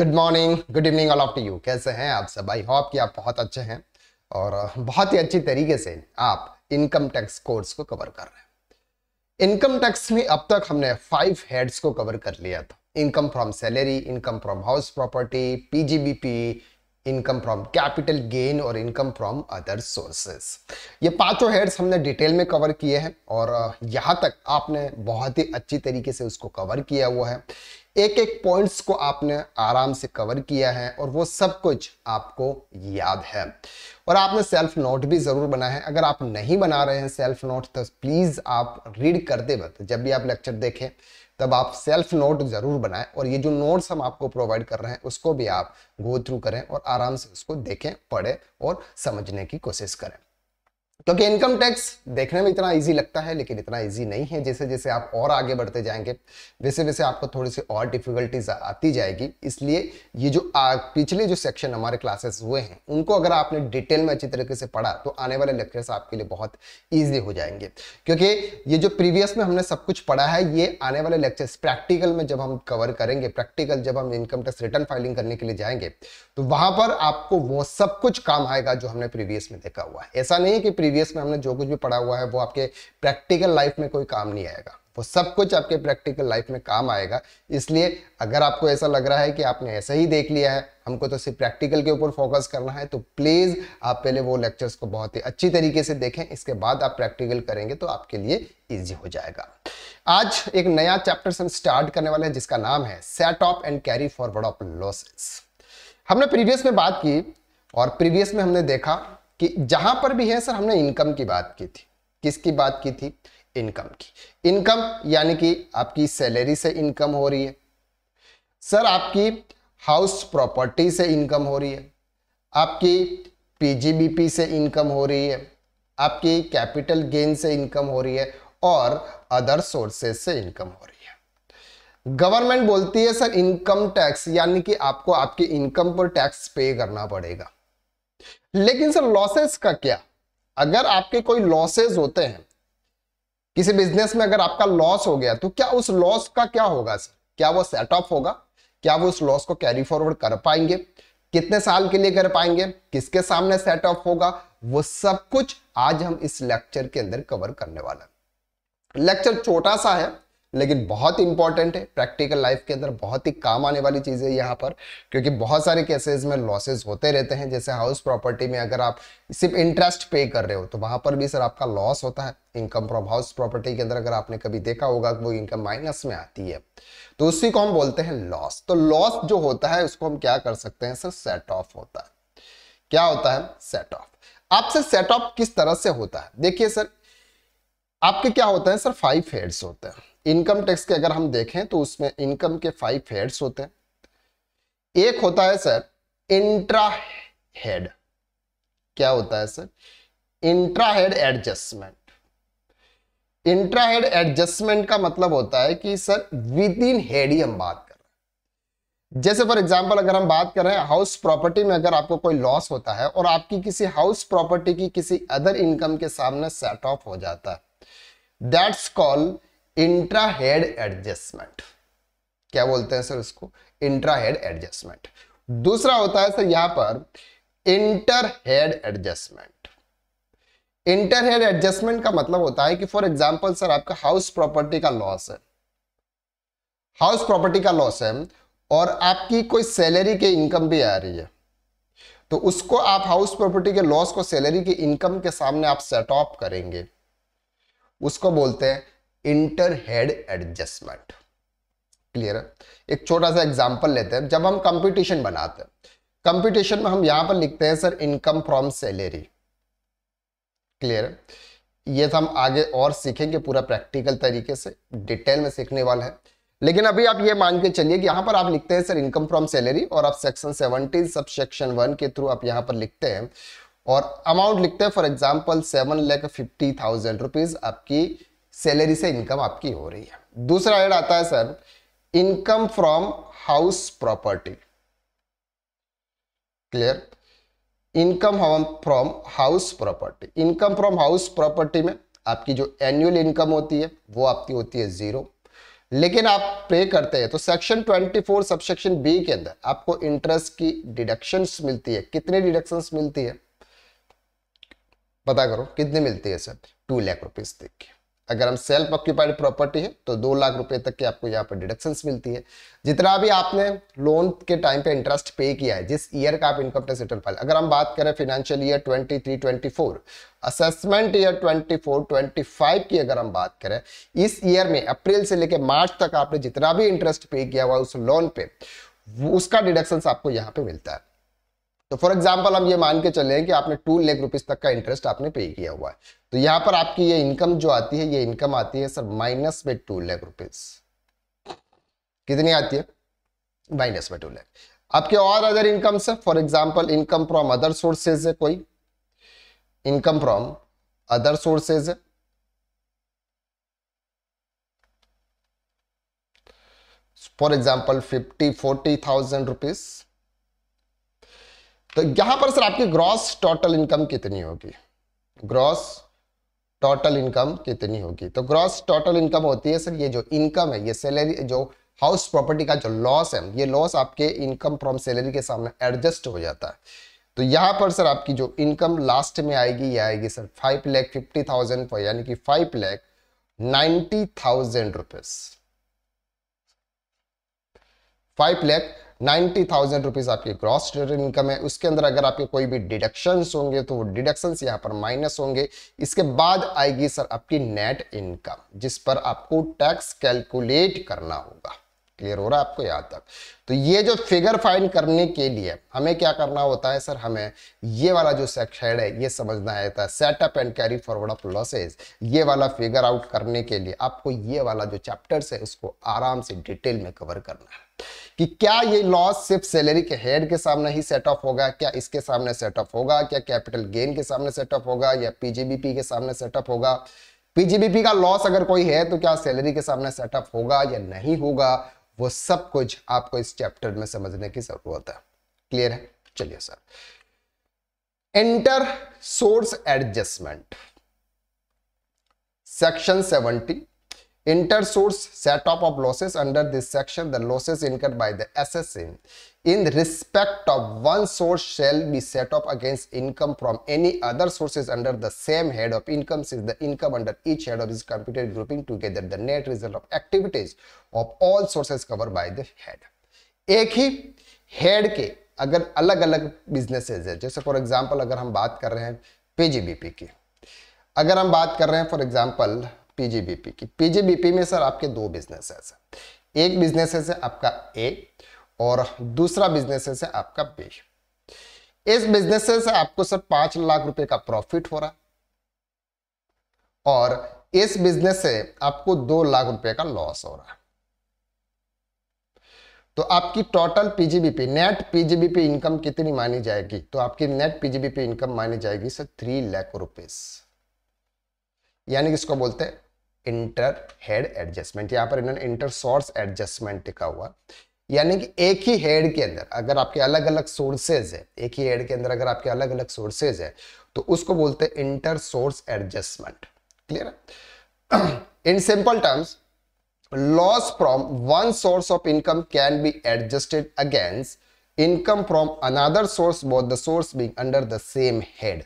Good morning good evening all of you कैसे हैं आप सब आई होप कि आप बहुत अच्छे हैं और बहुत ही अच्छी तरीके से आप इनकम टैक्स कोर्स को कवर कर रहे हैं इनकम टैक्स में अब तक हमने फाइव हेड्स को कवर कर लिया था income from salary income from house property PGBP income from capital gain और इनकम फ्रॉम अदर सोर्सेस ये पांचों हेड्स हमने डिटेल में कवर किए हैं और यहाँ तक आपने बहुत ही अच्छी तरीके से उसको कवर किया हुआ है एक एक पॉइंट्स को आपने आराम से कवर किया है और वो सब कुछ आपको याद है और आपने सेल्फ नोट भी ज़रूर बनाया है अगर आप नहीं बना रहे हैं सेल्फ नोट तो प्लीज़ आप रीड करते वक्त जब भी आप लेक्चर देखें तब आप सेल्फ नोट ज़रूर बनाएं और ये जो नोट्स हम आपको प्रोवाइड कर रहे हैं उसको भी आप गो थ्रू करें और आराम से उसको देखें पढ़ें और समझने की कोशिश करें क्योंकि इनकम टैक्स देखने में इतना इजी लगता है लेकिन इतना इजी नहीं है जैसे जैसे आप और आगे बढ़ते जाएंगे वैसे वैसे आपको थोड़ी सी और डिफिकल्टीज आती जाएगी इसलिए ये जो आ, पिछले जो सेक्शन हमारे क्लासेस हुए हैं उनको अगर आपने डिटेल में अच्छी तरीके से पढ़ा तो आने वाले लेक्चर्स आपके लिए बहुत ईजी हो जाएंगे क्योंकि ये जो प्रीवियस में हमने सब कुछ पढ़ा है ये आने वाले लेक्चर्स प्रैक्टिकल में जब हम कवर करेंगे प्रैक्टिकल जब हम इनकम टैक्स रिटर्न फाइलिंग करने के लिए जाएंगे तो वहां पर आपको वो सब कुछ काम आएगा जो हमने प्रीवियस में देखा हुआ है ऐसा नहीं है कि प्रीवियस में हमने जो कुछ भी पढ़ा हुआ है वो आपके प्रैक्टिकल लाइफ में कोई काम नहीं आएगा वो सब कुछ आपके प्रैक्टिकल लाइफ में काम आएगा इसलिए अगर आपको ऐसा लग रहा है कि आपने ऐसा ही देख लिया है हमको तो सिर्फ प्रैक्टिकल के ऊपर फोकस करना है तो प्लीज़ आप पहले वो लेक्चर्स को बहुत ही अच्छी तरीके से देखें इसके बाद आप प्रैक्टिकल करेंगे तो आपके लिए ईजी हो जाएगा आज एक नया चैप्टर हम स्टार्ट करने वाले हैं जिसका नाम है set off and carry forward of losses हमने प्रीवियस में बात की और प्रीवियस में हमने देखा कि जहां पर भी है सर हमने इनकम की बात की थी किसकी बात की थी इनकम की इनकम यानी कि आपकी सैलरी से इनकम हो रही है सर आपकी हाउस प्रॉपर्टी से इनकम हो रही है आपकी पीजीबीपी से इनकम हो रही है आपकी कैपिटल गेन से इनकम हो रही है और अदर सोर्सेज से इनकम हो रही है गवर्नमेंट बोलती है सर इनकम टैक्स यानी कि आपको आपकी इनकम पर टैक्स पे करना पड़ेगा लेकिन सर लॉसेस का क्या अगर आपके कोई लॉसेस होते हैं किसी बिजनेस में अगर आपका लॉस हो गया तो क्या उस लॉस का क्या होगा सर क्या वो सेट ऑफ होगा क्या वो उस लॉस को कैरी फॉरवर्ड कर पाएंगे कितने साल के लिए कर पाएंगे किसके सामने सेट ऑफ होगा वो सब कुछ आज हम इस लेक्चर के अंदर कवर करने वाला लेक्चर छोटा सा है लेकिन बहुत इंपॉर्टेंट है प्रैक्टिकल लाइफ के अंदर बहुत ही काम आने वाली चीज़ है यहाँ पर क्योंकि बहुत सारे केसेस में लॉसेज होते रहते हैं जैसे हाउस प्रॉपर्टी में अगर आप सिर्फ इंटरेस्ट पे कर रहे हो तो वहाँ पर भी सर आपका लॉस होता है इनकम फ्रॉम हाउस प्रॉपर्टी के अंदर अगर आपने कभी देखा होगा वो इनकम माइनस में आती है तो उसी को हम बोलते हैं लॉस तो लॉस जो होता है उसको हम क्या कर सकते हैं सर सेट ऑफ होता है क्या होता है सेट ऑफ आपसे सेट ऑफ किस तरह से होता है देखिए सर आपके क्या होते हैं सर फाइव हेड्स होते हैं इनकम टैक्स के अगर हम देखें तो उसमें इनकम के फाइव हेड्स होते हैं एक होता है सर इंट्रा हेड क्या होता है sir intra head adjustment intra head adjustment का मतलब होता है कि सर विद इन हेड ही हम बात कर रहे हैं जैसे फॉर एग्जांपल अगर हम बात कर रहे हैं हाउस प्रॉपर्टी में अगर आपको कोई लॉस होता है और आपकी किसी हाउस प्रॉपर्टी की किसी अदर इनकम के सामने सेट ऑफ हो जाता है that's called intra head adjustment क्या बोलते हैं सर इसको इंट्रा हेड एडजस्टमेंट दूसरा होता है सर यहां पर inter head adjustment inter head adjustment का मतलब होता है कि फॉर एग्जांपल सर आपका हाउस प्रॉपर्टी का लॉस है हाउस प्रॉपर्टी का लॉस है और आपकी कोई सैलरी के इनकम भी आ रही है तो उसको आप हाउस प्रॉपर्टी के लॉस को सैलरी के इनकम के सामने आप सेट ऑफ करेंगे उसको बोलते हैं इंटर हेड एडजस्टमेंट क्लियर है एक छोटा सा एग्जाम्पल लेते हैं जब हम कंपटीशन बनाते हैं कंपटीशन में हम यहां पर लिखते हैं sir income from salary clear है ये तो हम आगे और सीखेंगे पूरा प्रैक्टिकल तरीके से डिटेल में सीखने वाला है लेकिन अभी आप ये मान के चलिए कि यहाँ पर आप लिखते हैं सर इनकम फ्रॉम सैलरी और आप section seventeen sub section one के थ्रू आप यहाँ पर लिखते हैं और अमाउंट लिखते हैं for example seven lakh fifty thousand rupees आपकी सैलरी से इनकम आपकी हो रही है दूसरा एड आता है sir income from house property clear income from house property income from house property में आपकी जो एनुअल इनकम होती है वो आपकी होती है जीरो लेकिन आप पे करते हैं तो सेक्शन 24 सबसेक्शन बी के अंदर आपको इंटरेस्ट की डिडक्शंस मिलती है कितने डिडक्शंस मिलती है पता करो कितनी मिलती है सर टू लाख रुपीज देखिए अगर हम सेल्फ ऑक्यूपाइड प्रॉपर्टी है तो दो लाख रुपए तक की आपको यहाँ पर डिडक्शंस मिलती है जितना भी आपने लोन के टाइम पे इंटरेस्ट पे किया है जिस ईयर का आप इनकम टैक्स रिटर्न फाइल अगर हम बात करें फाइनेंशियल ईयर 23 24 असेसमेंट ईयर 24 25 की अगर हम बात करें इस ईयर में अप्रैल से लेकर मार्च तक आपने जितना भी इंटरेस्ट पे किया हुआ उस लोन पे उसका डिडक्शन आपको यहाँ पे मिलता है तो फॉर एग्जाम्पल हम ये मान के चले कि आपने टू लेख रुपीज तक का इंटरेस्ट आपने पे किया हुआ है तो यहाँ पर आपकी ये इनकम जो आती है ये इनकम आती है सर माइनस में टू लेख रुपीज कितनी आती है माइनस में टू लेख आपके और other income sir for example income from other sources है कोई इनकम फ्रॉम अदर सोर्सेज है for example fifty forty thousand rupees तो यहां पर सर आपकी ग्रॉस टोटल इनकम कितनी होगी ग्रॉस टोटल इनकम कितनी होगी तो ग्रॉस टोटल इनकम होती है सर ये जो इनकम है ये सैलरी जो हाउस प्रॉपर्टी का जो लॉस है ये लॉस आपके इनकम फ्रॉम सैलरी के सामने एडजस्ट हो जाता है तो यहाँ पर सर आपकी जो इनकम लास्ट में आएगी ये आएगी sir five lakh fifty thousand for यानी कि five lakh ninety thousand rupees five lakh ninety thousand rupees आपकी ग्रॉस टोटल इनकम है उसके अंदर अगर आपके कोई भी डिडक्शन होंगे तो वो डिडक्शन यहाँ पर माइनस होंगे इसके बाद आएगी सर आपकी नेट इनकम जिस पर आपको टैक्स कैलकुलेट करना होगा क्लियर हो रहा है आपको यहाँ तक तो ये जो फिगर फाइन करने के लिए हमें क्या करना होता है सर हमें ये वाला जो सेक्शन है ये समझना आता है set off and carry forward of losses ये वाला फिगर आउट करने के लिए आपको ये वाला जो चैप्टर्स है उसको आराम से डिटेल में कवर करना है कि क्या ये लॉस सिर्फ सैलरी के हेड के सामने ही सेट ऑफ होगा क्या इसके सामने सेट ऑफ होगा क्या कैपिटल गेन के सामने सेट ऑफ होगा या पीजीबीपी के सामने सेट ऑफ होगा पीजीबीपी का लॉस अगर कोई है तो क्या सैलरी के सामने सेट ऑफ होगा या नहीं होगा वो सब कुछ आपको इस चैप्टर में समझने की जरूरत है क्लियर है चलिए sir inter source adjustment section seventy Inter-source set-off of losses under this section, the losses incurred by the assessee in respect of one source shall be set off against income from any other sources under the same head of income since the income under each head of is computed grouping together the net result of activities of all sources covered by the head. एक ही head के अगर अलग अलग businesses है जैसे for example अगर हम बात कर रहे हैं पीजीबीपी की अगर हम बात कर रहे हैं फॉर एग्जांपल पीजीबीपी की पीजीबीपी में सर आपके दो बिजनेस है सर एक बिजनेस है आपका ए और दूसरा बिजनेस है आपका बी इस बिजनेस से आपको सर पांच लाख रुपए का प्रॉफिट हो रहा और इस बिजनेस से आपको दो लाख रुपए का लॉस हो रहा है तो आपकी total PGBP net PGBP income कितनी मानी जाएगी तो आपकी नेट पीजीबीपी इनकम मानी जाएगी सर थ्री लाख रुपीस यानी कि इसको बोलते हैं इंटर हेड एडजस्टमेंट यहाँ पर इन्होंने इंटर सोर्स एडजस्टमेंट लिखा हुआ यानी कि एक ही हेड के अंदर अगर आपके अलग अलग सोर्सेज है एक ही हेड के अंदर अगर आपके अलग अलग सोर्सेज है तो उसको बोलते हैं इंटर सोर्स एडजस्टमेंट क्लियर है in simple terms loss from one source of income can be adjusted against income from another source both the source being under the same head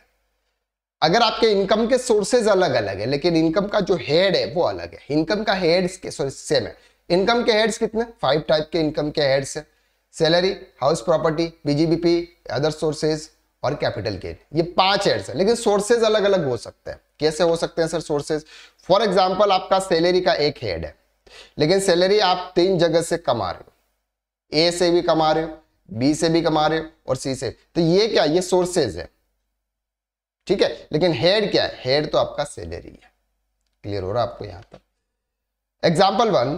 अगर आपके इनकम के sources अलग अलग है लेकिन income का जो हेड है वो अलग है इनकम का हेड सॉरी सेम है इनकम के हेड्स कितने फाइव टाइप के इनकम के हेड्स है salary house property PGBP other sources और कैपिटल गेन ये पांच हेड्स है लेकिन सोर्सेज अलग अलग हो सकते हैं कैसे हो सकते हैं सर सोर्सेज फॉर एग्जाम्पल आपका सैलरी का एक हेड है लेकिन सैलरी आप तीन जगह से कमा रहे हो ए से भी कमा रहे हो बी से भी कमा रहे हो और सी से तो ये क्या ये सोर्सेज है ठीक है लेकिन हेड क्या है हेड तो आपका सैलरी है क्लियर हो रहा है आपको यहां पर example one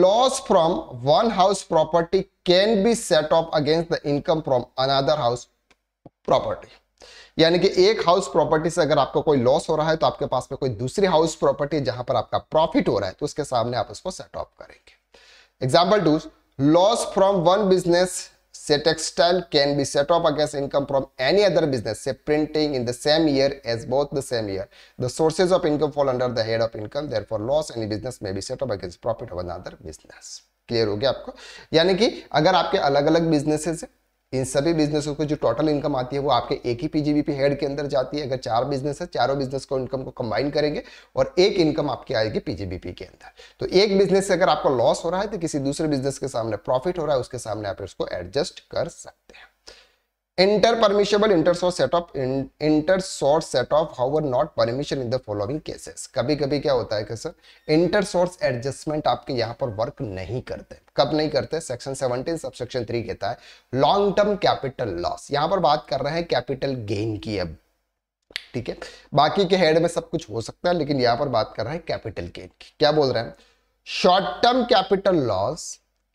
loss from one house property can be set off against the income from another house property यानी कि एक हाउस प्रॉपर्टी से अगर आपको कोई लॉस हो रहा है तो आपके पास में कोई दूसरी हाउस प्रॉपर्टी जहां पर आपका प्रॉफिट हो रहा है तो उसके सामने आप उसको सेट ऑफ करेंगे example two loss from one business say textile can be set off against income from any other business say printing in the same year as both the same year the sources of income fall under the head of income therefore loss any business may be set off against profit of another business clear हो गया आपको यानी कि अगर आपके अलग अलग businesses है इन सभी बिजनेसों को जो टोटल इनकम आती है वो आपके एक ही पीजीबीपी हेड के अंदर जाती है अगर चार बिजनेस है चारों बिजनेस को इनकम को कंबाइन करेंगे और एक इनकम आपकी आएगी पीजीबीपी के अंदर तो एक बिजनेस से अगर आपको लॉस हो रहा है तो किसी दूसरे बिजनेस के सामने प्रॉफिट हो रहा है उसके सामने आप इसको एडजस्ट कर सकते हैं inter permissible inter source source set of in, inter source in of however not कभी कभी क्या होता है कि सर इंटर सोर्स एडजस्टमेंट आपके यहाँ पर वर्क नहीं करते कब नहीं करते सेक्शन 17 सेक्शन 3 कहता है लॉन्ग टर्म कैपिटल लॉस यहाँ पर बात कर रहे हैं कैपिटल गेन की अब ठीक है बाकी के हेड में सब कुछ हो सकता है लेकिन यहाँ पर बात कर रहे हैं कैपिटल गेन की क्या बोल रहे हैं short term capital loss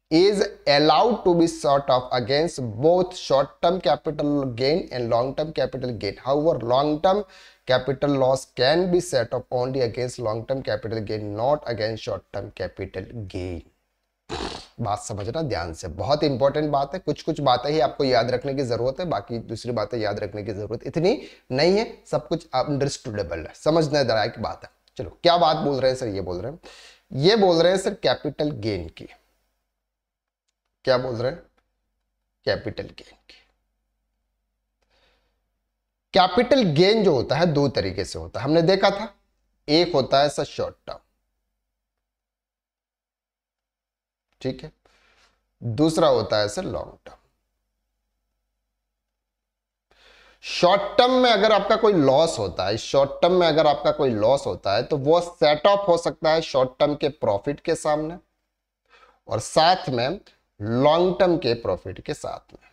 is allowed to be sort of against both short-term capital gain and long-term capital gain. However, long-term capital loss can be set up only against long-term capital gain, not against short-term capital gain. बात समझना ध्यान से बहुत important बात है कुछ कुछ बातें ही आपको याद रखने की जरूरत है बाकी दूसरी बातें याद रखने की जरूरत इतनी नहीं है सब कुछ अंडरस्टूडेबल है समझने लायक बात है चलो क्या बात बोल रहे हैं सर ये बोल रहे हैं ये बोल रहे हैं सर कैपिटल गेन की क्या बोल रहे हैं कैपिटल गेन की कैपिटल गेन जो होता है दो तरीके से होता है हमने देखा था एक होता है सर शॉर्ट टर्म ठीक है दूसरा होता है sir long term short term में अगर आपका कोई लॉस होता है शॉर्ट टर्म में अगर आपका कोई लॉस होता है तो वो सेट ऑफ हो सकता है शॉर्ट टर्म के प्रॉफिट के सामने और साथ में लॉन्ग टर्म के प्रॉफिट के साथ में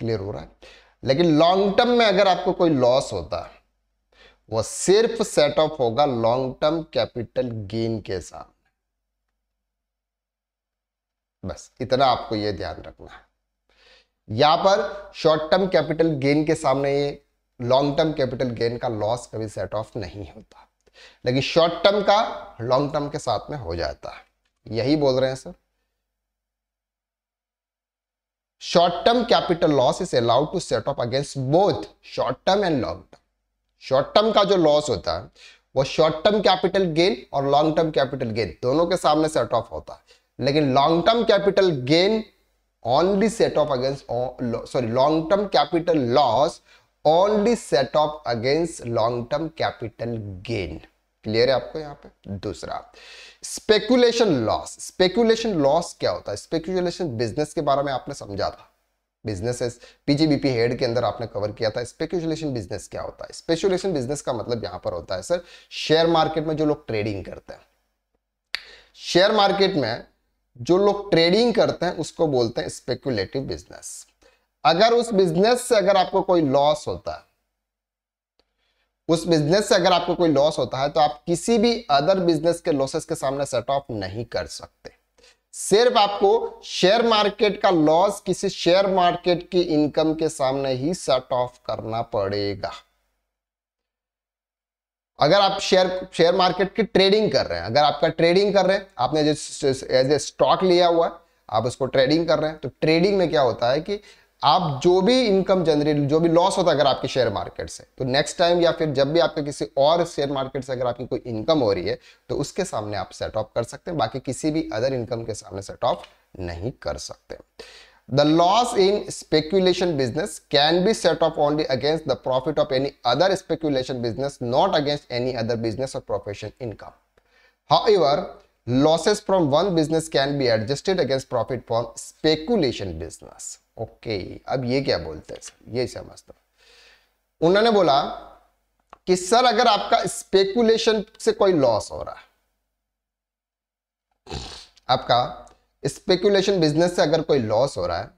क्लियर हो रहा है लेकिन लॉन्ग टर्म में अगर आपको कोई लॉस होता वो सिर्फ सेट ऑफ होगा लॉन्ग टर्म कैपिटल गेन के सामने बस इतना आपको ये ध्यान रखना है यहां पर शॉर्ट टर्म कैपिटल गेन के सामने ये लॉन्ग टर्म कैपिटल गेन का लॉस कभी सेट ऑफ नहीं होता लेकिन शॉर्ट टर्म का लॉन्ग टर्म के साथ में हो जाता है यही बोल रहे हैं sir short term capital loss is allowed to set off against both short term and long term short term का जो लॉस होता है वो शॉर्ट टर्म कैपिटल गेन और लॉन्ग टर्म कैपिटल गेन दोनों के सामने सेट ऑफ होता है लेकिन long term capital gain only set off against sorry long term capital loss only set off against long term capital gain clear है आपको यहां पे दूसरा स्पेकुलेशन लॉस स्पेकुलेशन लॉस क्या होता है स्पेकुलेशन बिजनेस के बारे में आपने समझा था बिजनेस पीजीबीपी हेड के अंदर आपने कवर किया था स्पेकुलेशन बिजनेस क्या होता है स्पेकुलेशन बिजनेस का मतलब यहां पर होता है सर शेयर मार्केट में जो लोग ट्रेडिंग करते हैं शेयर मार्केट में जो लोग ट्रेडिंग करते हैं उसको बोलते हैं स्पेकुलेटिव बिजनेस अगर उस बिजनेस से अगर आपको कोई लॉस होता है उस बिजनेस से अगर आपको कोई लॉस होता है तो आप किसी भी अदर बिजनेस के लॉसेस के सामने सेट ऑफ नहीं कर सकते सिर्फ आपको शेयर मार्केट का लॉस किसी शेयर मार्केट की इनकम के सामने ही सेट ऑफ करना पड़ेगा अगर आप शेयर शेयर मार्केट की ट्रेडिंग कर रहे हैं अगर आपका ट्रेडिंग कर रहे हैं आपने जो एज ए स्टॉक लिया हुआ है आप उसको ट्रेडिंग कर रहे हैं तो ट्रेडिंग में क्या होता है कि आप जो भी इनकम जनरेट जो भी लॉस होता है अगर आपके शेयर मार्केट से तो नेक्स्ट टाइम या फिर जब भी आपके किसी और शेयर मार्केट से अगर आपकी कोई इनकम हो रही है तो उसके सामने आप सेट ऑफ कर सकते हैं बाकी किसी भी अदर इनकम के सामने सेट ऑफ नहीं कर सकते the loss in speculation business can be set off only against the profit of any other speculation business not against any other business और profession income how losses from one business can be adjusted against profit from speculation business okay अब ये क्या बोलते हैं sir ये समझता उन्होंने बोला कि सर अगर आपका स्पेकुलेशन से कोई लॉस हो रहा है आपका स्पेकुलेशन बिजनेस से अगर कोई लॉस हो रहा है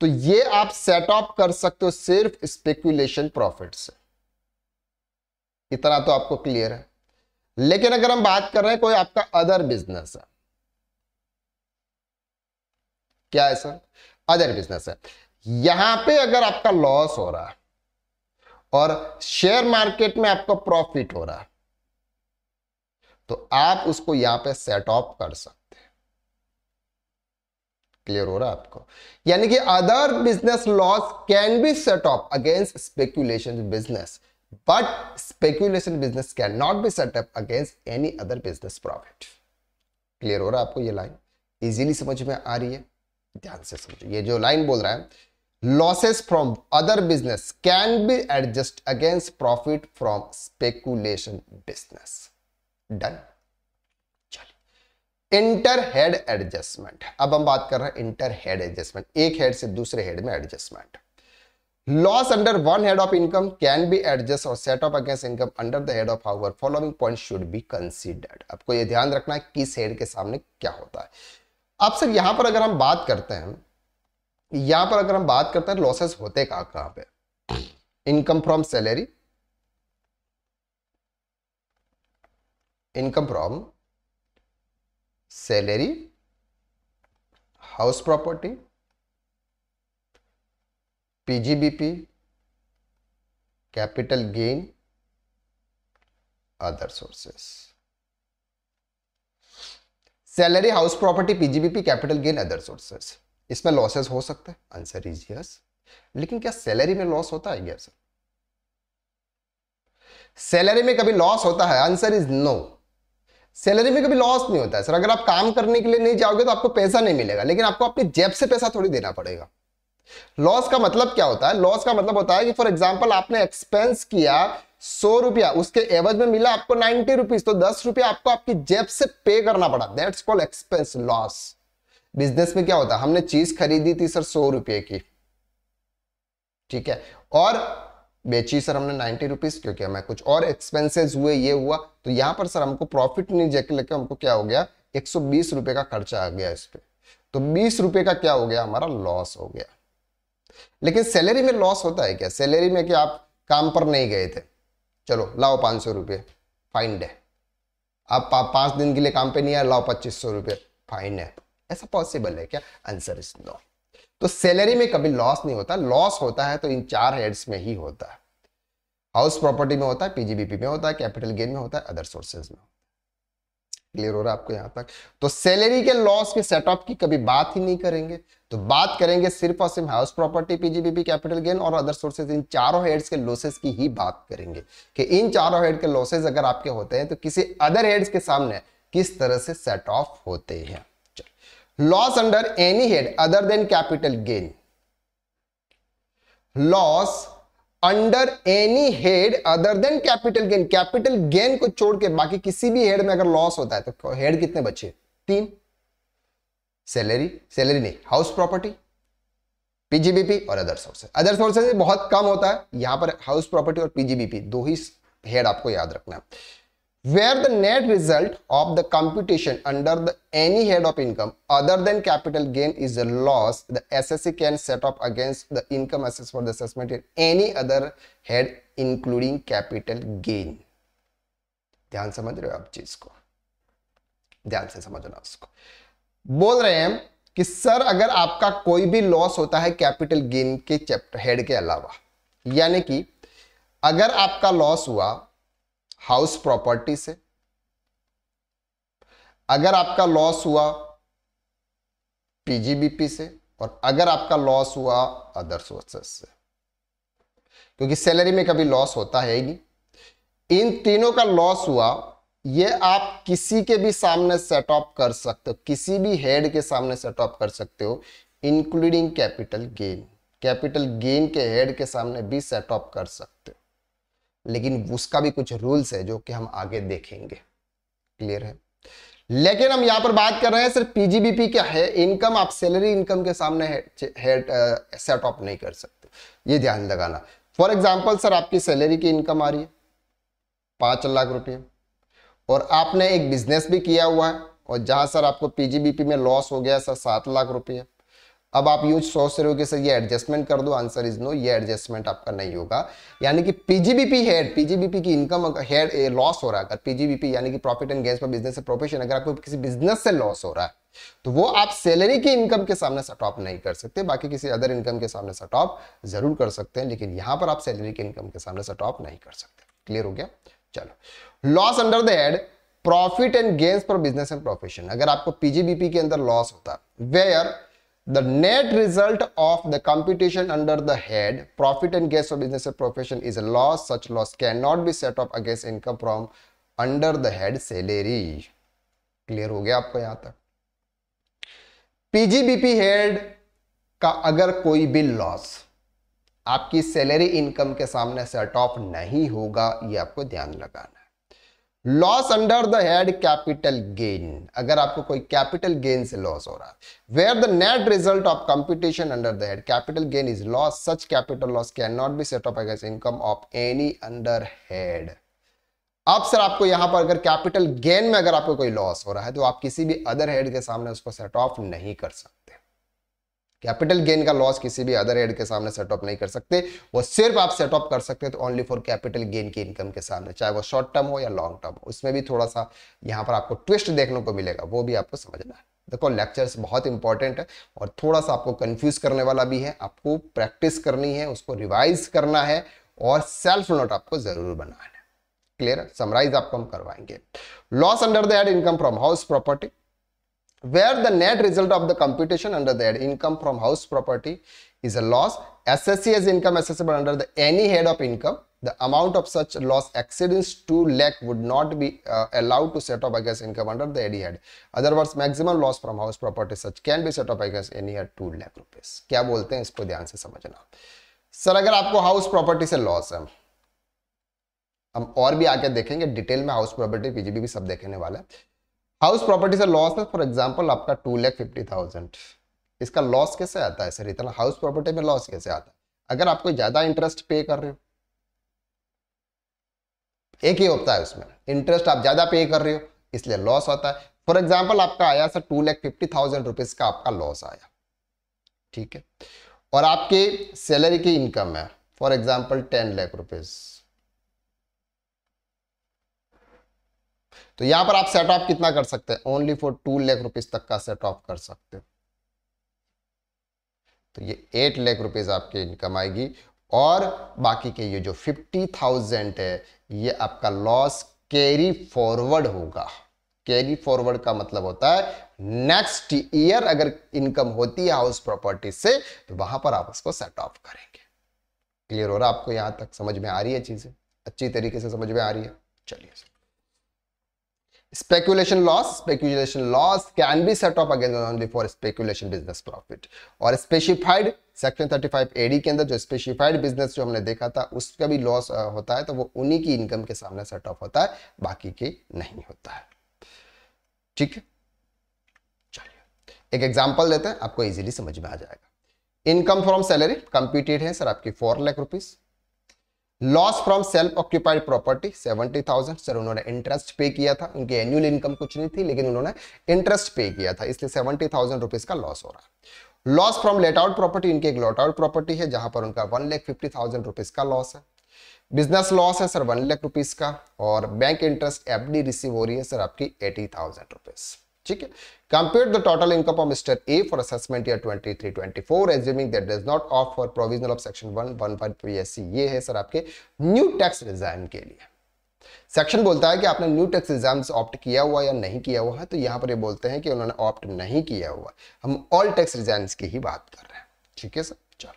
तो ये आप सेट ऑफ कर सकते हो सिर्फ स्पेकुलेशन प्रॉफिट से इतना तो आपको क्लियर है लेकिन अगर हम बात कर रहे हैं कोई आपका अदर बिजनेस है क्या है सर अदर बिजनेस है यहां पे अगर आपका लॉस हो रहा और शेयर मार्केट में आपका प्रॉफिट हो रहा है तो आप उसको यहां पे सेट ऑफ कर सकते हैं क्लियर हो रहा है आपको यानी कि other business loss can be set off against speculation business but speculation business can not be set up against any other business profit clear हो रहा है आपको ये लाइन इजीली समझ में आ रही है ध्यान से समझो ये जो लाइन बोल रहा है losses from other business can be adjust against profit from speculation business done inter head adjustment अब हम बात कर रहे हैं इंटर हेड एडजस्टमेंट एक हेड से दूसरे हेड में adjustment loss under one head of income can be adjust और set off against income under the head of however following point should be considered आपको यह ध्यान रखना है किस हेड के सामने क्या होता है अब सर यहां पर अगर हम बात करते हैं यहां पर अगर हम बात करते हैं लॉसेस होते कहां कहां पे income from salary income from salary house property PGBP capital gain other sources salary house property PGBP capital gain other sources इसमें लॉसेस हो सकते हैं आंसर इज यस लेकिन क्या सैलरी में लॉस होता है गैप सैलरी में कभी लॉस होता है आंसर इज नो सैलरी में कभी लॉस नहीं होता है सर अगर आप काम करने के लिए नहीं जाओगे तो आपको पैसा नहीं मिलेगा लेकिन आपको अपनी जेब से पैसा थोड़ी देना पड़ेगा लॉस का मतलब क्या होता है लॉस का मतलब होता है कि फॉर एग्जाम्पल आपने एक्सपेंस किया सौ रुपया उसके एवज में मिला आपको नाइनटी रुपीज तो दस रुपया आपको आपकी जेब से पे करना पड़ा that's called expense loss business में क्या होता हमने चीज खरीदी थी सर सौ रुपये की ठीक है और बेची सर हमने नाइनटी रुपीज क्योंकि हमें कुछ और एक्सपेंसेस हुए ये हुआ तो यहाँ पर सर हमको प्रॉफिट नहीं जैके लेके हमको क्या हो गया एक सौ बीस रुपए का खर्चा आ गया इस पर तो बीस रुपए का क्या हो गया हमारा लॉस हो गया लेकिन सैलरी में लॉस होता है क्या सैलरी में क्या आप काम पर नहीं गए थे चलो लाओ पाँच सौ रुपये फाइन डे आप पा, पाँच दिन के लिए काम पे नहीं आए लाओ पच्चीस सौ रुपये फाइन है ऐसा पॉसिबल है क्या आंसर इज नो तो सैलरी में कभी लॉस नहीं होता लॉस होता है तो इन चार हेड्स में ही होता है हाउस प्रॉपर्टी में होता है पीजीबीपी में होता है कैपिटल गेन में होता है अदर सोर्सेज में होता है क्लियर हो रहा है आपको यहां तक तो सैलरी के लॉस के सेटअप की कभी बात ही नहीं करेंगे तो बात करेंगे सिर्फ और सिर्फ house property PGBP capital gain और अदर सोर्सेज इन चारों हेड्स के लॉसेस की ही बात करेंगे कि इन चारों हेड के लॉसेज अगर आपके होते हैं तो किसी अदर हेड्स के सामने किस तरह से सेट ऑफ होते हैं loss under any head other than capital gain loss under any head other than capital gain capital gain को छोड़ के बाकी किसी भी हेड में अगर लॉस होता है तो हेड कितने बचे तीन सैलरी सैलरी नहीं हाउस प्रॉपर्टी पीजीबीपी और अदर सोर्सेज अदर सोर्सेज बहुत कम होता है यहां पर हाउस प्रॉपर्टी और पीजीबीपी दो ही हेड आपको याद रखना है where the net result of the computation under the any head of income other than capital gain is a loss the ssc can set up against the income assessed for the assessment in any other head including capital gain ध्यान समझ रहे हो आप चीज को ध्यान से समझना उसको बोल रहे हैं कि सर अगर आपका कोई भी लॉस होता है कैपिटल गेन के चैप्टर हेड के अलावा यानी कि अगर आपका लॉस हुआ हाउस प्रॉपर्टी से अगर आपका लॉस हुआ पीजीबीपी से और अगर आपका लॉस हुआ अदर सोर्सेस से क्योंकि सैलरी में कभी लॉस होता है ही नहीं इन तीनों का लॉस हुआ ये आप किसी के भी सामने सेट ऑफ कर सकते हो किसी भी हेड के सामने सेट ऑफ कर सकते हो including capital gain capital gain के हेड के सामने भी सेट ऑफ कर सकते हो लेकिन उसका भी कुछ रूल्स है जो कि हम आगे देखेंगे क्लियर है लेकिन हम यहां पर बात कर रहे हैं सिर्फ पीजीबीपी क्या है इनकम आप सैलरी इनकम के सामने सेट ऑफ नहीं कर सकते ये ध्यान लगाना फॉर एग्जाम्पल सर आपकी सैलरी की इनकम आ रही है पांच लाख रुपये और आपने एक बिजनेस भी किया हुआ है और जहां सर आपको पीजीबीपी में लॉस हो गया सर सात लाख रुपया अब आप यूज सोच रहे हो कि सर ये एडजस्टमेंट कर दो आंसर इज नो ये एडजस्टमेंट आपका नहीं होगा यानी कि पीजीबीपी हेड पीजीबीपी की इनकम हेड लॉस हो रहा है अगर पीजीबीपी यानी कि प्रॉफिट एंड गेंस पर बिजनेस से प्रोफेशन अगर आपको किसी बिजनेस से लॉस हो रहा है तो वो आप सैलरी की इनकम के सामने सटॉप नहीं कर सकते बाकी किसी अदर इनकम के सामने सटॉप जरूर कर सकते हैं लेकिन यहां पर आप सैलरी की इनकम के सामने सटॉप नहीं कर सकते क्लियर हो गया चलो loss under the head profit and gains पर बिजनेस एंड प्रोफेशन अगर आपको पीजीबीपी के अंदर लॉस होता where The net result of the computation under the head profit and gains of business or profession is a loss. Such loss cannot be set off against income from under the head salary. clear ho gaya aapko yahan tak pgbp head ka agar koi bhi loss आपकी salary income के सामने set off नहीं होगा ये आपको ध्यान लगाना loss under the head capital gain अगर आपको कोई कैपिटल गेन से लॉस हो रहा है where the net result of competition under the head capital gain is loss such capital loss can not be set off against income of any under head अब sir आपको यहां पर अगर capital gain में अगर आपको कोई लॉस हो रहा है तो आप किसी भी अदर हेड के सामने उसको सेट ऑफ नहीं कर सकते कैपिटल गेन का लॉस किसी भी अदर एड के सामने सेट ऑफ नहीं कर सकते वो सिर्फ आप सेट ऑफ कर सकते हैं तो ओनली फॉर कैपिटल गेन की इनकम के सामने चाहे वो शॉर्ट टर्म हो या लॉन्ग टर्म उसमें भी थोड़ा सा यहाँ पर आपको ट्विस्ट देखने को मिलेगा वो भी आपको समझना है देखो लेक्चर्स बहुत इंपॉर्टेंट है और थोड़ा सा आपको कन्फ्यूज करने वाला भी है आपको प्रैक्टिस करनी है उसको रिवाइज करना है और सेल्फ नोट आपको जरूर बनाना है क्लियर समराइज आपको हम करवाएंगे loss under the head income from house property where the net result of the computation under the head income from house property is a loss SSC as income accessible under the any head of income the amount of such loss exceeds 2 lakh would not be uh, allowed to set off against income under the AD head otherwise maximum loss from house property such can be set off against any head 2 lakh rupees क्या बोलते हैं इसको ध्यान से समझना sir अगर आपको house property से लॉस है हम और भी आके देखेंगे डिटेल में हाउस प्रॉपर्टी पीजीबी भी सब देखने वाला है हाउस प्रॉपर्टी से लॉस है फॉर एग्जाम्पल आपका टू लैख फिफ्टी थाउजेंड इसका लॉस कैसे आता है सर इतना हाउस प्रॉपर्टी में लॉस कैसे आता है अगर आपको ज़्यादा इंटरेस्ट पे कर रहे हो एक ही होता है उसमें इंटरेस्ट आप ज़्यादा पे कर रहे हो इसलिए लॉस होता है फॉर एग्जाम्पल आपका आया sir two lakh fifty thousand rupees का आपका लॉस आया ठीक है और आपके सैलरी की इनकम है for example ten lakh rupees तो यहाँ पर आप सेट ऑफ कितना कर सकते हैं only for two lakh rupees तक का सेट ऑफ कर सकते हो तो ये एट लाख रुपीज आपकी इनकम आएगी और बाकी के ये जो फिफ्टी थाउजेंड है ये आपका लॉस कैरी फॉरवर्ड होगा कैरी फॉरवर्ड का मतलब होता है नेक्स्ट ईयर अगर इनकम होती है हाउस प्रॉपर्टी से तो वहां पर आप उसको सेट ऑफ करेंगे क्लियर हो रहा है आपको यहां तक समझ में आ रही है चीजें अच्छी तरीके से समझ में आ रही है चलिए speculation loss speculation loss can be set off against only for speculation business profit और स्पेसिफाइड सेक्शन 35 एडी के अंदर जो स्पेसिफाइड बिजनेस जो हमने देखा था उसका भी लॉस होता है तो वो उन्हीं की इनकम के सामने सेट ऑफ होता है बाकी के नहीं होता है ठीक है चलिए एक एग्जांपल देते हैं आपको इजीली समझ में आ जाएगा इनकम फ्रॉम सैलरी कंप्यूटेड है सर आपकी four lakh rupees loss from self occupied property seventy thousand sir उन्होंने इंटरेस्ट पे किया था उनकी एनुअल इनकम कुछ नहीं थी लेकिन उन्होंने इंटरेस्ट पे किया था इसलिए सेवेंटी थाउजेंड रुपीज का लॉस हो रहा है loss from let out property इनकी एक लॉट आउट प्रॉपर्टी है जहां पर उनका one lakh fifty thousand rupees का लॉस है बिजनेस लॉस है सर वन लैख रुपीज का और बैंक इंटरेस्ट एफ रिसीव हो रही है सर आपकी एटी थाउजेंड रुपीज़ ठीक है compute the total income of mister A for assessment year 23 24 assuming that does not off for provisional of section 1 1.5 PSC ये है सर आपके न्यू टैक्स एग्जाम के लिए सेक्शन बोलता है कि आपने न्यू टैक्स एग्जाम ऑप्ट किया हुआ या नहीं किया हुआ है तो यहां पर ये बोलते हैं कि उन्होंने ऑप्ट नहीं किया हुआ हम ऑल टैक्स एग्जाम्स की ही बात कर रहे हैं ठीक है सर चलो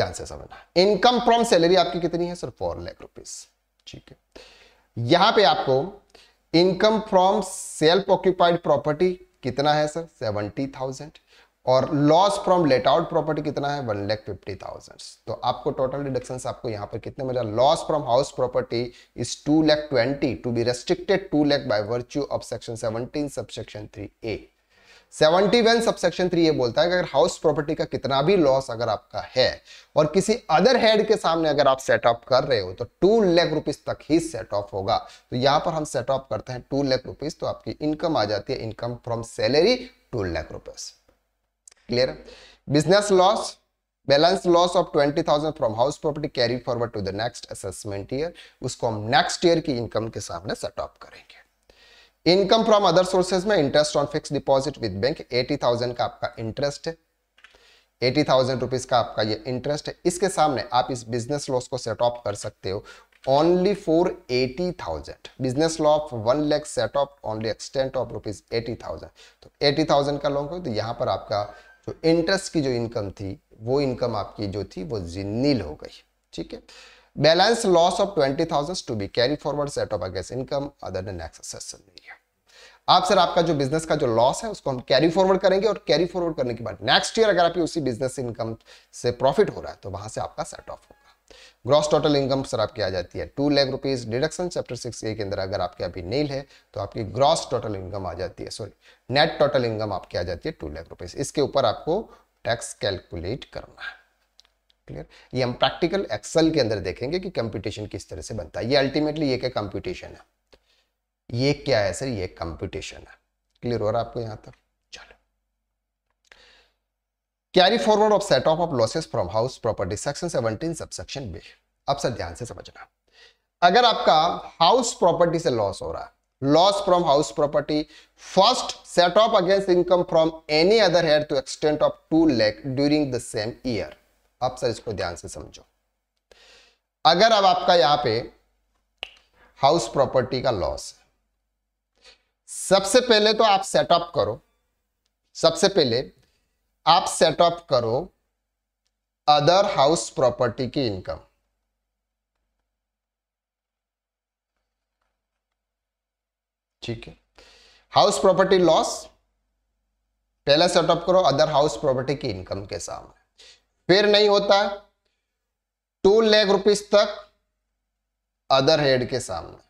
ध्यान से समझना इनकम फ्रॉम सैलरी आपकी कितनी है सर फोर लाख रुपीज ठीक है यहां पे आपको income from self occupied property कितना है सर सेवेंटी थाउजेंड और loss from let out property कितना है वन लैख फिफ्टी थाउजेंड तो आपको टोटल डिडक्शन आपको यहाँ पर कितने मिला loss from house property is two lakh twenty to be restricted to lakh by virtue of section seventeen subsection three A seventy one subsection three ये बोलता है कि अगर हाउस प्रॉपर्टी का कितना भी लॉस अगर आपका है और किसी अदर हेड के सामने अगर आप सेट ऑफ कर रहे हो तो टू लाख रुपीस तक ही सेट ऑफ होगा तो यहाँ पर हम सेट ऑफ करते हैं टू लाख रुपीस तो आपकी इनकम आ जाती है income from salary two lakh rupees clear business loss balance loss of twenty thousand from house property carry forward to the next assessment year उसको हम नेक्स्ट ईयर की इनकम के सामने सेट ऑफ करेंगे इनकम फ्रॉम अदर सोर्सेज में interest on fix deposit with bank eighty thousand का आपका interest है एटी थाउजेंड रुपीज का आपका ये इंटरेस्ट है इसके सामने आप इस बिजनेस लॉस को सेट ऑफ कर सकते हो only for eighty thousand business loss of one lakh set off only extent of rupees eighty thousand तो एटी थाउजेंड का लोन तो यहाँ पर आपका जो इंटरेस्ट की जो इनकम थी वो इनकम आपकी जो थी वो जिन्नील हो गई ठीक है balance loss of twenty thousand to be carry forward set off against income other than excess आप सर आपका जो बिजनेस का जो लॉस है उसको हम कैरी फॉरवर्ड करेंगे और कैरी फॉरवर्ड करने के बाद नेक्स्ट ईयर अगर आपकी उसी बिजनेस इनकम से प्रॉफिट हो रहा है तो वहां से आपका सेट ऑफ होगा ग्रॉस टोटल इनकम सर आपकी आ जाती है two lakh rupees deduction chapter six A के अंदर अगर आपके अभी नील है तो आपकी ग्रॉस टोटल इनकम आ जाती है सॉरी नेट टोटल इनकम आपकी आ जाती है टू लैख रुपीज इसके ऊपर आपको टैक्स कैलकुलेट करना है क्लियर ये हम प्रैक्टिकल एक्सेल के अंदर देखेंगे कि कंप्यूटेशन किस तरह से बनता है ये अल्टीमेटली ये क्या कंप्यूटेशन है ये क्या है सर ये कंपटीशन है क्लियर हो रहा है आपको यहां तक चलो carry forward of set off of losses from house property section sub subsection B अब सर ध्यान से समझना अगर आपका हाउस प्रॉपर्टी से लॉस हो रहा है loss from house property first set off against income from any other head to extent of two lakh during the same year अब सर इसको ध्यान से समझो अगर अब आपका यहां पे हाउस प्रॉपर्टी का लॉस सबसे पहले तो आप सेटअप करो सबसे पहले आप सेटअप करो अदर हाउस प्रॉपर्टी की इनकम ठीक है हाउस प्रॉपर्टी लॉस पहला सेटअप करो अदर हाउस प्रॉपर्टी की इनकम के सामने फिर नहीं होता टू लैख रुपीज तक अदर हेड के सामने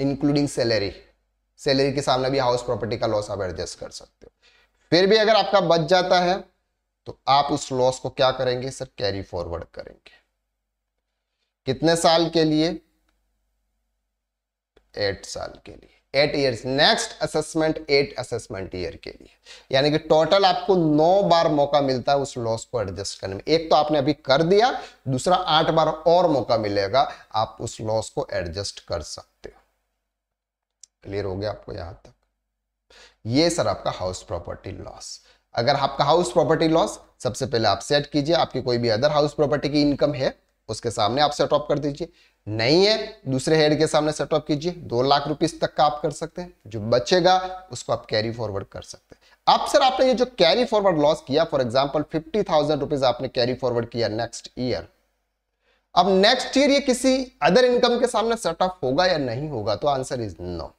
इंक्लूडिंग सैलरी सैलरी के सामने भी हाउस प्रॉपर्टी का लॉस आप एडजस्ट कर सकते हो फिर भी अगर आपका बच जाता है तो आप उस लॉस को क्या करेंगे सर कैरी फॉरवर्ड करेंगे कितने साल के लिए एट साल के लिए eight years next assessment eight assessment year के लिए यानी कि टोटल आपको नौ बार मौका मिलता है उस लॉस को एडजस्ट करने में एक तो आपने अभी कर दिया दूसरा आठ बार और मौका मिलेगा आप उस लॉस को एडजस्ट कर सकते क्लियर हो गया आपको यहां तक ये सर आपका हाउस प्रॉपर्टी लॉस अगर आपका हाउस प्रॉपर्टी लॉस सबसे पहले आप सेट कीजिए आपकी कोई भी अदर हाउस प्रॉपर्टी की इनकम है उसके सामने आप सेट ऑफ कर दीजिए नहीं है दूसरे हेड के सामने सेट ऑफ कीजिए दो लाख रुपीस तक का आप कर सकते हैं जो बचेगा उसको आप कैरी फॉरवर्ड कर सकते हैं अब सर आपने ये जो कैरी फॉरवर्ड लॉस किया for example fifty thousand rupees आपने कैरी फॉरवर्ड किया नेक्स्ट ईयर अब नेक्स्ट ईयर ये किसी अदर इनकम के सामने सेट ऑफ होगा या नहीं होगा तो आंसर इज नो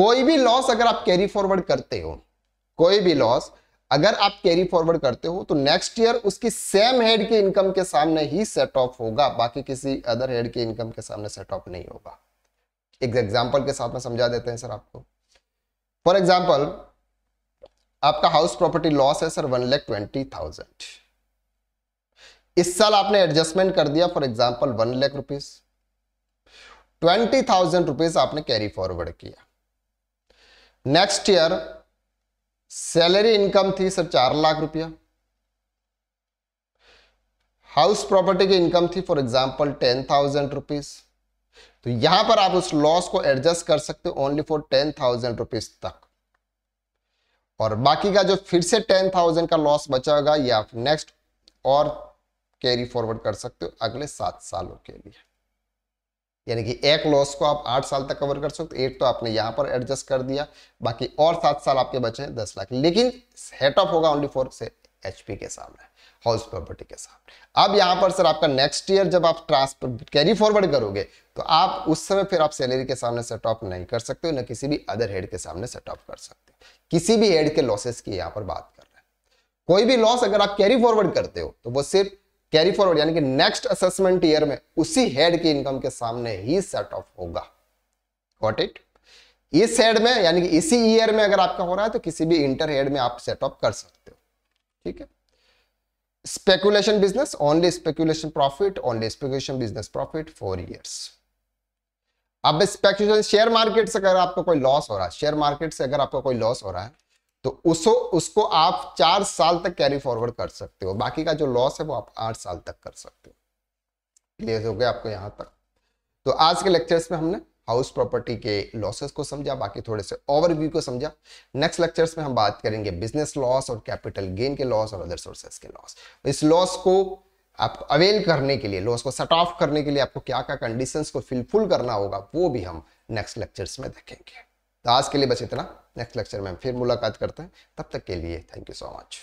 कोई भी लॉस अगर आप कैरी फॉरवर्ड करते हो कोई भी लॉस अगर आप कैरी फॉरवर्ड करते हो तो नेक्स्ट ईयर उसकी सेम हेड के इनकम के सामने ही सेट ऑफ होगा बाकी किसी अदर हेड के इनकम के सामने सेट ऑफ नहीं होगा एक एग्जाम्पल के साथ में समझा देते हैं सर आपको फॉर एग्जाम्पल आपका हाउस प्रॉपर्टी लॉस है sir one lakh twenty thousand इस साल आपने एडजस्टमेंट कर दिया for example one lakh rupees twenty thousand rupees आपने कैरी फॉरवर्ड किया नेक्स्ट ईयर सैलरी इनकम थी सर चार लाख रुपया हाउस प्रॉपर्टी की इनकम थी for example ten thousand rupees तो यहां पर आप उस लॉस को एडजस्ट कर सकते हो only for ten thousand rupees तक और बाकी का जो फिर से टेन थाउजेंड का लॉस बचा होगा या आप नेक्स्ट और कैरी फॉरवर्ड कर सकते हो अगले सात सालों के लिए यानी कि एक लॉस को आप आठ साल तक कवर कर सकते एक तो आपने यहाँ पर एडजस्ट कर दिया बाकी और सात साल आपके बचे हैं दस लाख लेकिन सेट ऑफ होगा ओनली फॉर से एच के सामने हाउस प्रॉपर्टी के सामने अब यहाँ पर सर आपका नेक्स्ट ईयर जब आप ट्रांसफर कैरी फॉरवर्ड करोगे तो आप उस समय फिर आप सैलरी के सामने सेट ऑफ नहीं कर सकते हो ना किसी भी अदर हेड के सामने सेट ऑफ कर सकते हो किसी भी हेड के लॉसेस की यहाँ पर बात कर रहे हैं कोई भी लॉस अगर आप कैरी फॉरवर्ड करते हो तो वो सिर्फ कैरी फॉरवर्ड यानी कि नेक्स्ट असेसमेंट ईयर में उसी हेड की इनकम के सामने ही सेट ऑफ होगा वॉट इट इस हेड में यानी कि इसी ईयर में अगर आपका हो रहा है तो किसी भी इंटर हेड में आप सेट ऑफ कर सकते हो ठीक है speculation business only speculation profit only speculation business profit four years अब स्पेकुलेशन शेयर मार्केट से अगर आपको कोई लॉस हो रहा है शेयर मार्केट से अगर आपको कोई लॉस हो रहा है तो उसो उसको आप चार साल तक कैरी फॉरवर्ड कर सकते हो बाकी का जो लॉस है वो आप आठ साल तक कर सकते हो क्लियर हो गया आपको यहाँ तक तो आज के लेक्चर्स में हमने हाउस प्रॉपर्टी के लॉसेस को समझा बाकी थोड़े से ओवरव्यू को समझा नेक्स्ट लेक्चर्स में हम बात करेंगे बिजनेस लॉस और कैपिटल गेन के लॉस और अदर सोर्सेस के लॉस तो इस लॉस को आपको अवेल करने के लिए लॉस को सट ऑफ करने के लिए आपको क्या क्या कंडीशंस को फिलफुल करना होगा वो भी हम नेक्स्ट लेक्चर्स में देखेंगे तो आज के लिए बस इतना नेक्स्ट लेक्चर में हम फिर मुलाकात करते हैं तब तक के लिए थैंक यू सो मच